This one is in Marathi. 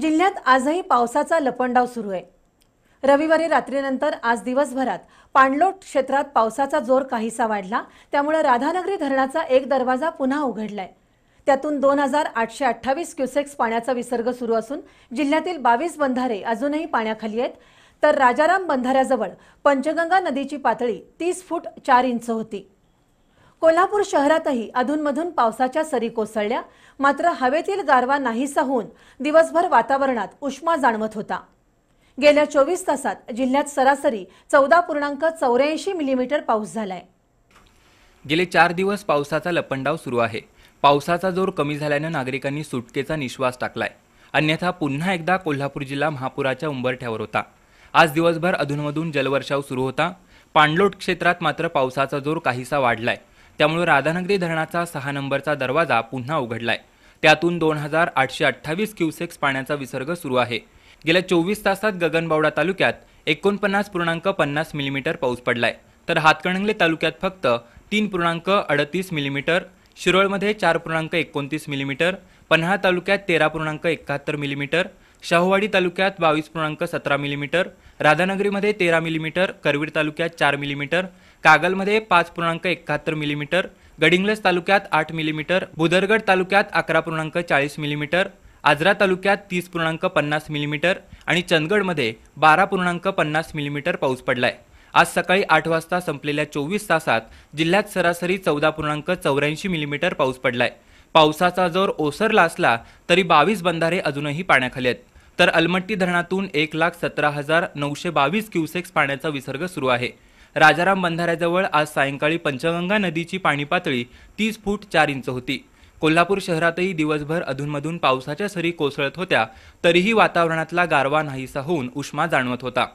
जिल्ह्यात आजही पावसाचा लपंडाव सुरू आहे रविवारी रात्रीनंतर आज दिवसभरात पाणलोट क्षेत्रात पावसाचा जोर काहीसा वाढला त्यामुळे राधानगरी धरणाचा एक दरवाजा पुन्हा उघडलाय त्यातून दोन हजार आठशे अठ्ठावीस क्युसेक्स पाण्याचा विसर्ग सुरू असून जिल्ह्यातील बावीस बंधारे अजूनही पाण्याखाली आहेत तर राजाराम बंधाऱ्याजवळ पंचगंगा नदीची पातळी तीस फूट चार इंच होती कोल्हापूर शहरातही अधूनमधून पावसाच्या सरी कोसळल्या मात्र हवेतील गारवा नाहीसा होऊन दिवसभर वातावरणात उष्मा जाणवत होता गेल्या चोवीस तासात जिल्ह्यात सरासरी चौदा पूर्णांक चौऱ्याऐंशी मिलीमीटर पाऊस झालाय गेले चार दिवस पावसाचा लपंडाव सुरू आहे पावसाचा जोर कमी झाल्यानं नागरिकांनी सुटकेचा निश्वास टाकलाय अन्यथा पुन्हा एकदा कोल्हापूर जिल्हा महापुराच्या उंबरठ्यावर होता आज दिवसभर अधूनमधून जलवर्षाव सुरू होता पाणलोट क्षेत्रात मात्र पावसाचा जोर काहीसा वाढलाय त्यामुळे राधानगरी धरणाचा सहा नंबरचा दरवाजा पुन्हा उघडला आहे त्यातून दोन हजार आठशे अठ्ठावीस क्युसेक्स पाण्याचा विसर्ग सुरू आहे गेल्या चोवीस तासात गगनबावडा तालुक्यात एकोणपन्नास पूर्णांक पन्नास मिलीमीटर पाऊस पडलाय तर हातकणंगले तालुक्यात फक्त तीन पूर्णांक अडतीस मिलीमीटर शिरोळमध्ये चार पूर्णांक एकोणतीस मिलीमीटर पन्हाळा तालुक्यात तेरा पूर्णांक एकाहत्तर मिलीमीटर शाहूवाडी तालुक्यात बावीस पूर्णांक सतरा मिलीमीटर राधानगरीमध्ये तेरा मिलीमीटर करवीर तालुक्यात चार मिलीमीटर कागलमध्ये पाच पूर्णांक एकाहत्तर मिलीमीटर गडिंग्लज तालुक्यात आठ मिलीमीटर बुदरगड तालुक्यात अकरा पूर्णांक चाळीस मिलीमीटर आजरा तालुक्यात तीस पूर्णांक पन्नास मिलीमीटर आणि चंदगडमध्ये बारा पूर्णांक पन्नास मिलीमीटर पाऊस पडलाय आज सकाळी आठ वाजता संपलेल्या चोवीस तासात जिल्ह्यात सरासरी चौदा पूर्णांक चौऱ्याऐंशी मिलीमीटर पाऊस पडलाय पावसाचा जोर ओसरला असला तरी बावीस बंधारे अजूनही पाण्याखाली आहेत तर अलमट्टी धरणातून एक लाख सतरा हजार नऊशे बावीस क्युसेक्स पाण्याचा विसर्ग सुरू आहे राजाराम बंधाऱ्याजवळ आज सायंकाळी पंचगंगा नदीची पाणी पातळी तीस फूट चार इंच होती कोल्हापूर शहरातही दिवसभर अधूनमधून पावसाच्या सरी कोसळत होत्या तरीही वातावरणातला गारवा नाहीसा होऊन उष्मा जाणवत होता